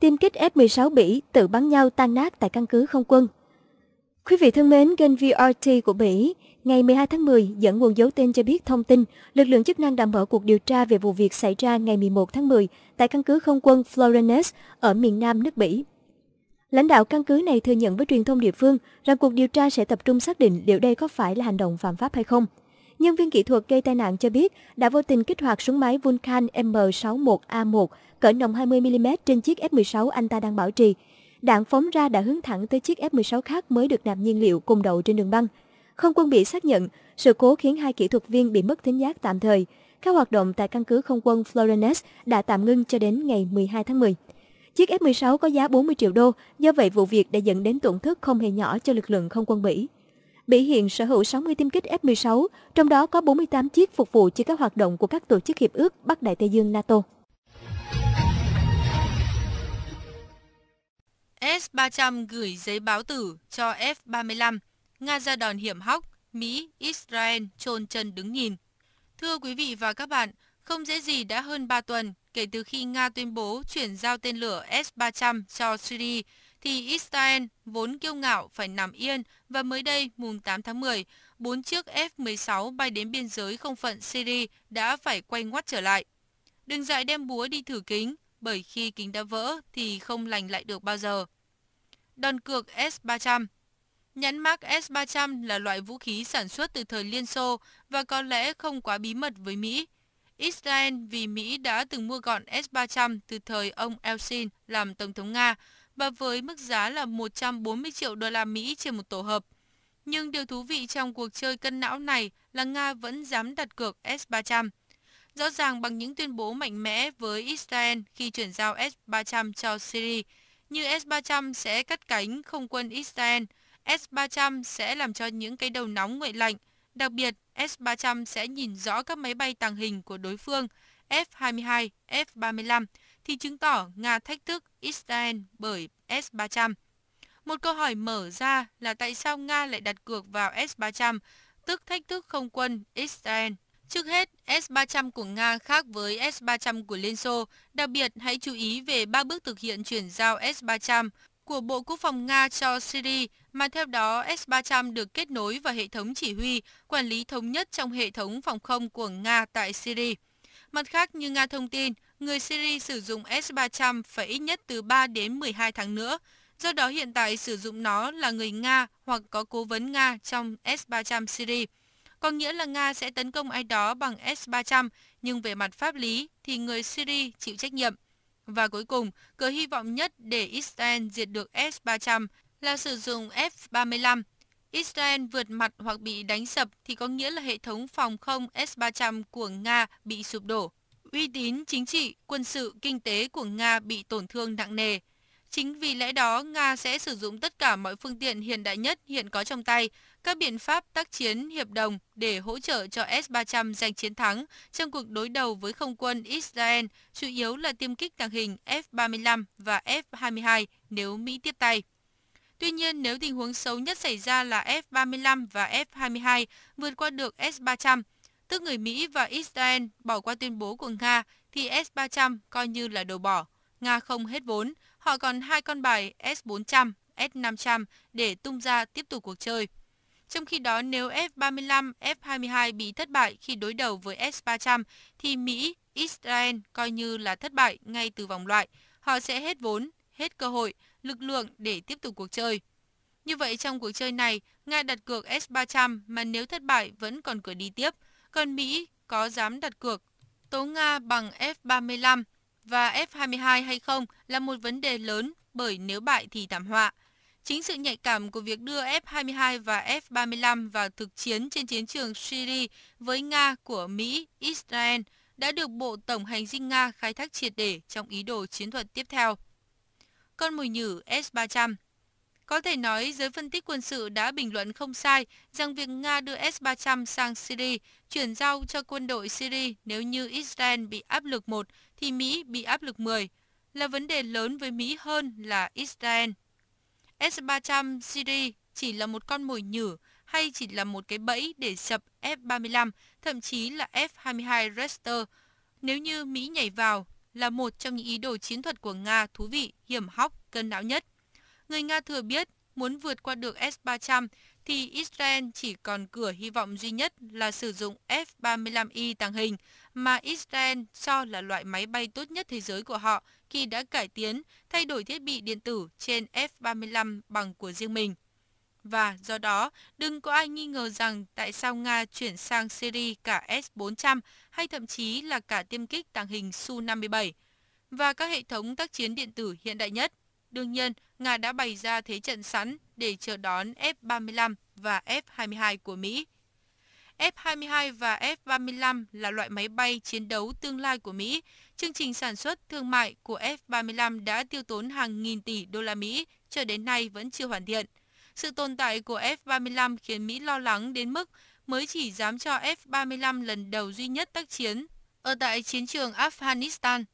tiêm kích F-16 Bỉ tự bắn nhau tan nát tại căn cứ không quân. Quý vị thân mến, kênh VRT của Bỉ ngày 12 tháng 10 dẫn nguồn giấu tên cho biết thông tin lực lượng chức năng đã mở cuộc điều tra về vụ việc xảy ra ngày 11 tháng 10 tại căn cứ không quân Florence ở miền nam nước Bỉ. Lãnh đạo căn cứ này thừa nhận với truyền thông địa phương rằng cuộc điều tra sẽ tập trung xác định liệu đây có phải là hành động phạm pháp hay không. Nhân viên kỹ thuật gây tai nạn cho biết đã vô tình kích hoạt súng máy Vulcan M61A1 cỡ nòng 20mm trên chiếc F-16 anh ta đang bảo trì. Đạn phóng ra đã hướng thẳng tới chiếc F-16 khác mới được nạp nhiên liệu cùng đậu trên đường băng. Không quân Mỹ xác nhận, sự cố khiến hai kỹ thuật viên bị mất thính giác tạm thời. Các hoạt động tại căn cứ không quân Florence đã tạm ngưng cho đến ngày 12 tháng 10. Chiếc F-16 có giá 40 triệu đô, do vậy vụ việc đã dẫn đến tổn thất không hề nhỏ cho lực lượng không quân Mỹ. Bỉ hiện sở hữu 60 tiêm kích F-16, trong đó có 48 chiếc phục vụ cho các hoạt động của các tổ chức hiệp ước Bắc Đại Tây Dương NATO. S-300 gửi giấy báo tử cho F-35, Nga ra đòn hiểm hóc, Mỹ, Israel chôn chân đứng nhìn. Thưa quý vị và các bạn, không dễ gì đã hơn 3 tuần kể từ khi Nga tuyên bố chuyển giao tên lửa S-300 cho Syria thì Israel vốn kiêu ngạo phải nằm yên và mới đây mùng 8 tháng 10, bốn chiếc F-16 bay đến biên giới không phận Syria đã phải quay ngoắt trở lại. Đừng dại đem búa đi thử kính, bởi khi kính đã vỡ thì không lành lại được bao giờ. Đòn cược S-300 Nhãn mác S-300 là loại vũ khí sản xuất từ thời Liên Xô và có lẽ không quá bí mật với Mỹ. Israel vì Mỹ đã từng mua gọn S-300 từ thời ông Elsin làm Tổng thống Nga và với mức giá là 140 triệu đô la Mỹ trên một tổ hợp. Nhưng điều thú vị trong cuộc chơi cân não này là Nga vẫn dám đặt cược S-300. Rõ ràng bằng những tuyên bố mạnh mẽ với Israel khi chuyển giao S-300 cho Syria, như S-300 sẽ cắt cánh không quân Israel, S-300 sẽ làm cho những cái đầu nóng nguội lạnh, đặc biệt S-300 sẽ nhìn rõ các máy bay tàng hình của đối phương – F-22, F-35 thì chứng tỏ Nga thách thức Israel bởi S-300. Một câu hỏi mở ra là tại sao Nga lại đặt cược vào S-300, tức thách thức không quân Israel. Trước hết, S-300 của Nga khác với S-300 của Liên Xô. Đặc biệt, hãy chú ý về ba bước thực hiện chuyển giao S-300 của Bộ Quốc phòng Nga cho Syria, mà theo đó S-300 được kết nối vào hệ thống chỉ huy, quản lý thống nhất trong hệ thống phòng không của Nga tại Syria. Mặt khác, như Nga thông tin, người Syria sử dụng S-300 phải ít nhất từ 3 đến 12 tháng nữa. Do đó hiện tại sử dụng nó là người Nga hoặc có cố vấn Nga trong S-300 Syria. Có nghĩa là Nga sẽ tấn công ai đó bằng S-300, nhưng về mặt pháp lý thì người Syria chịu trách nhiệm. Và cuối cùng, cửa hy vọng nhất để Israel diệt được S-300 là sử dụng F-35 Israel vượt mặt hoặc bị đánh sập thì có nghĩa là hệ thống phòng không S-300 của Nga bị sụp đổ. Uy tín chính trị, quân sự, kinh tế của Nga bị tổn thương nặng nề. Chính vì lẽ đó, Nga sẽ sử dụng tất cả mọi phương tiện hiện đại nhất hiện có trong tay, các biện pháp tác chiến hiệp đồng để hỗ trợ cho S-300 giành chiến thắng trong cuộc đối đầu với không quân Israel, chủ yếu là tiêm kích tàng hình F-35 và F-22 nếu Mỹ tiếp tay. Tuy nhiên, nếu tình huống xấu nhất xảy ra là F-35 và F-22 vượt qua được S-300, tức người Mỹ và Israel bỏ qua tuyên bố của Nga, thì S-300 coi như là đồ bỏ. Nga không hết vốn, họ còn hai con bài S-400, S-500 để tung ra tiếp tục cuộc chơi. Trong khi đó, nếu F-35, F-22 bị thất bại khi đối đầu với S-300, thì Mỹ, Israel coi như là thất bại ngay từ vòng loại. Họ sẽ hết vốn, hết cơ hội, lực lượng để tiếp tục cuộc chơi. Như vậy trong cuộc chơi này, Nga đặt cược S300 mà nếu thất bại vẫn còn cửa đi tiếp, còn Mỹ có dám đặt cược tố Nga bằng F-35 và F-22 hay không là một vấn đề lớn bởi nếu bại thì thảm họa. Chính sự nhạy cảm của việc đưa F-22 và F-35 vào thực chiến trên chiến trường Syria với Nga của Mỹ, Israel đã được Bộ Tổng hành dinh Nga khai thác triệt để trong ý đồ chiến thuật tiếp theo con mồi nhử S-300. Có thể nói, giới phân tích quân sự đã bình luận không sai rằng việc Nga đưa S-300 sang Syria chuyển giao cho quân đội Syria nếu như Israel bị áp lực 1 thì Mỹ bị áp lực 10 là vấn đề lớn với Mỹ hơn là Israel. S-300 Syria chỉ là một con mồi nhử hay chỉ là một cái bẫy để sập F-35, thậm chí là F-22 raptor nếu như Mỹ nhảy vào là một trong những ý đồ chiến thuật của Nga thú vị, hiểm hóc, cân não nhất. Người Nga thừa biết muốn vượt qua được S-300 thì Israel chỉ còn cửa hy vọng duy nhất là sử dụng F-35I tàng hình mà Israel cho là loại máy bay tốt nhất thế giới của họ khi đã cải tiến, thay đổi thiết bị điện tử trên F-35 bằng của riêng mình và do đó đừng có ai nghi ngờ rằng tại sao Nga chuyển sang Syria cả S-400 hay thậm chí là cả tiêm kích tàng hình Su-57 và các hệ thống tác chiến điện tử hiện đại nhất. Đương nhiên, Nga đã bày ra thế trận sẵn để chờ đón F-35 và F-22 của Mỹ. F-22 và F-35 là loại máy bay chiến đấu tương lai của Mỹ. Chương trình sản xuất thương mại của F-35 đã tiêu tốn hàng nghìn tỷ đô la Mỹ cho đến nay vẫn chưa hoàn thiện. Sự tồn tại của F-35 khiến Mỹ lo lắng đến mức mới chỉ dám cho F-35 lần đầu duy nhất tác chiến ở tại chiến trường Afghanistan.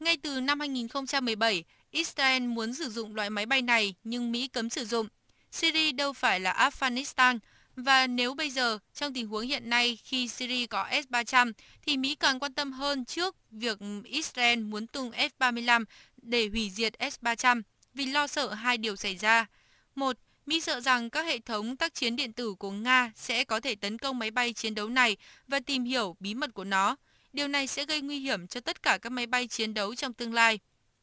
Ngay từ năm 2017, Israel muốn sử dụng loại máy bay này nhưng Mỹ cấm sử dụng. Syria đâu phải là Afghanistan và nếu bây giờ trong tình huống hiện nay khi Syria có S-300 thì Mỹ càng quan tâm hơn trước việc Israel muốn tung F-35 để hủy diệt S-300 vì lo sợ hai điều xảy ra. Một, Mỹ sợ rằng các hệ thống tác chiến điện tử của Nga sẽ có thể tấn công máy bay chiến đấu này và tìm hiểu bí mật của nó. Điều này sẽ gây nguy hiểm cho tất cả các máy bay chiến đấu trong tương lai.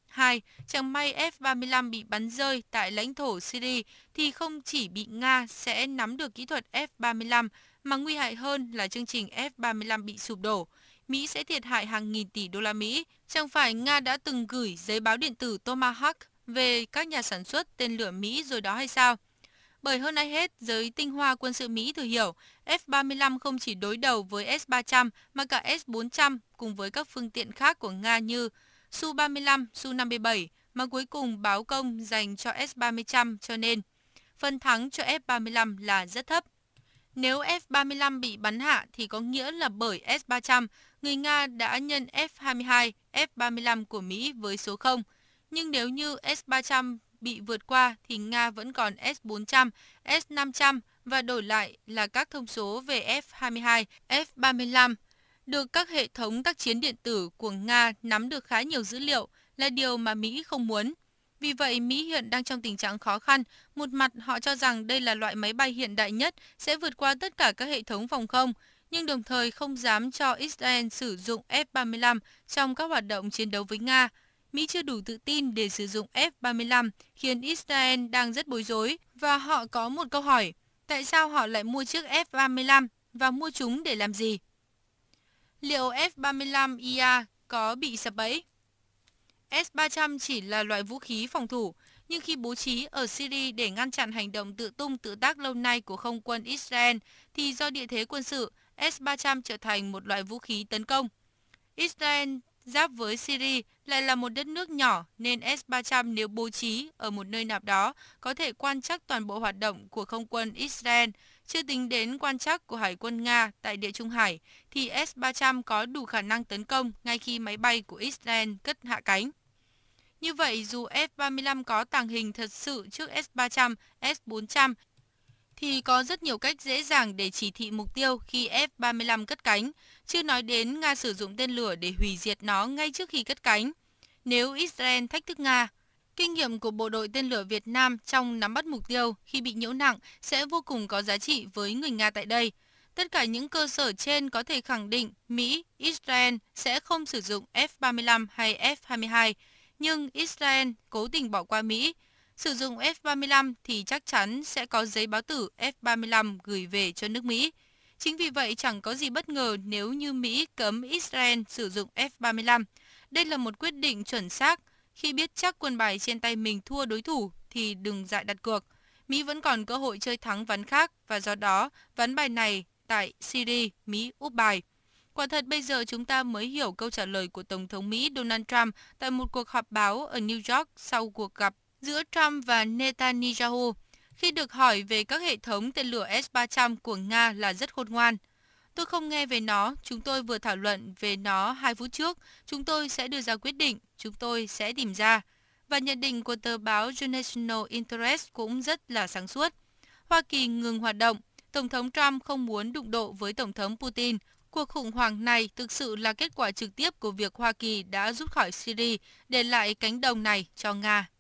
2. Chẳng may F-35 bị bắn rơi tại lãnh thổ Syria thì không chỉ bị Nga sẽ nắm được kỹ thuật F-35 mà nguy hại hơn là chương trình F-35 bị sụp đổ. Mỹ sẽ thiệt hại hàng nghìn tỷ đô la Mỹ. Chẳng phải Nga đã từng gửi giấy báo điện tử Tomahawk về các nhà sản xuất tên lửa Mỹ rồi đó hay sao? Bởi hơn ai hết, giới tinh hoa quân sự Mỹ thừa hiểu F-35 không chỉ đối đầu với S-300 mà cả S-400 cùng với các phương tiện khác của Nga như Su-35, Su-57 mà cuối cùng báo công dành cho S-300 cho nên phần thắng cho F-35 là rất thấp. Nếu F-35 bị bắn hạ thì có nghĩa là bởi S-300, người Nga đã nhân F-22, F-35 của Mỹ với số 0. Nhưng nếu như S-300 bị vượt qua thì Nga vẫn còn S-400, S-500 và đổi lại là các thông số về F-22, F-35. Được các hệ thống tác chiến điện tử của Nga nắm được khá nhiều dữ liệu là điều mà Mỹ không muốn. Vì vậy, Mỹ hiện đang trong tình trạng khó khăn. Một mặt, họ cho rằng đây là loại máy bay hiện đại nhất, sẽ vượt qua tất cả các hệ thống phòng không, nhưng đồng thời không dám cho Israel sử dụng F-35 trong các hoạt động chiến đấu với Nga. Mỹ chưa đủ tự tin để sử dụng F-35 khiến Israel đang rất bối rối và họ có một câu hỏi, tại sao họ lại mua chiếc F-35 và mua chúng để làm gì? Liệu F-35IA e có bị sập bẫy? S-300 chỉ là loại vũ khí phòng thủ, nhưng khi bố trí ở Syria để ngăn chặn hành động tự tung tự tác lâu nay của không quân Israel, thì do địa thế quân sự, S-300 trở thành một loại vũ khí tấn công. Israel Giáp với Syria lại là một đất nước nhỏ nên S-300 nếu bố trí ở một nơi nào đó có thể quan trắc toàn bộ hoạt động của không quân Israel. Chưa tính đến quan trắc của Hải quân Nga tại Địa Trung Hải thì S-300 có đủ khả năng tấn công ngay khi máy bay của Israel cất hạ cánh. Như vậy, dù F-35 có tàng hình thật sự trước S-300, S-400 thì có rất nhiều cách dễ dàng để chỉ thị mục tiêu khi F-35 cất cánh, chưa nói đến Nga sử dụng tên lửa để hủy diệt nó ngay trước khi cất cánh. Nếu Israel thách thức Nga, kinh nghiệm của bộ đội tên lửa Việt Nam trong nắm bắt mục tiêu khi bị nhiễu nặng sẽ vô cùng có giá trị với người Nga tại đây. Tất cả những cơ sở trên có thể khẳng định Mỹ, Israel sẽ không sử dụng F-35 hay F-22, nhưng Israel cố tình bỏ qua Mỹ, Sử dụng F-35 thì chắc chắn sẽ có giấy báo tử F-35 gửi về cho nước Mỹ. Chính vì vậy chẳng có gì bất ngờ nếu như Mỹ cấm Israel sử dụng F-35. Đây là một quyết định chuẩn xác. Khi biết chắc quân bài trên tay mình thua đối thủ thì đừng dại đặt cược. Mỹ vẫn còn cơ hội chơi thắng ván khác và do đó ván bài này tại Syria Mỹ úp bài. Quả thật bây giờ chúng ta mới hiểu câu trả lời của Tổng thống Mỹ Donald Trump tại một cuộc họp báo ở New York sau cuộc gặp giữa Trump và Netanyahu khi được hỏi về các hệ thống tên lửa S-300 của Nga là rất khôn ngoan. Tôi không nghe về nó, chúng tôi vừa thảo luận về nó hai phút trước, chúng tôi sẽ đưa ra quyết định, chúng tôi sẽ tìm ra. Và nhận định của tờ báo National Interest cũng rất là sáng suốt. Hoa Kỳ ngừng hoạt động, Tổng thống Trump không muốn đụng độ với Tổng thống Putin. Cuộc khủng hoảng này thực sự là kết quả trực tiếp của việc Hoa Kỳ đã rút khỏi Syria, để lại cánh đồng này cho Nga.